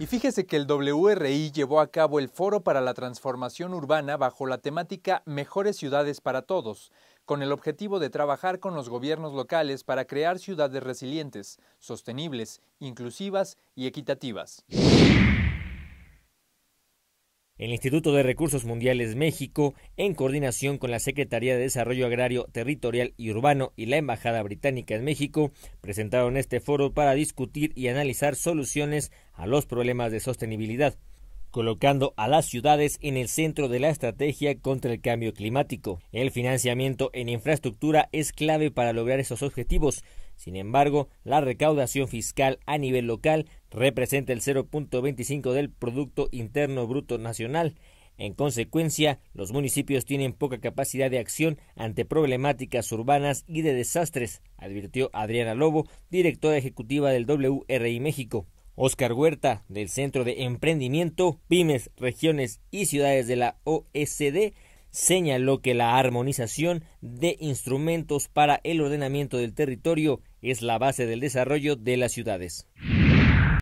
Y fíjese que el WRI llevó a cabo el Foro para la Transformación Urbana bajo la temática Mejores Ciudades para Todos, con el objetivo de trabajar con los gobiernos locales para crear ciudades resilientes, sostenibles, inclusivas y equitativas. El Instituto de Recursos Mundiales México, en coordinación con la Secretaría de Desarrollo Agrario, Territorial y Urbano y la Embajada Británica en México, presentaron este foro para discutir y analizar soluciones a los problemas de sostenibilidad, colocando a las ciudades en el centro de la estrategia contra el cambio climático. El financiamiento en infraestructura es clave para lograr esos objetivos, sin embargo, la recaudación fiscal a nivel local representa el 0.25 del Producto Interno Bruto Nacional. En consecuencia, los municipios tienen poca capacidad de acción ante problemáticas urbanas y de desastres, advirtió Adriana Lobo, directora ejecutiva del WRI México. Oscar Huerta, del Centro de Emprendimiento, Pymes, Regiones y Ciudades de la OSD, señaló que la armonización de instrumentos para el ordenamiento del territorio es la base del desarrollo de las ciudades.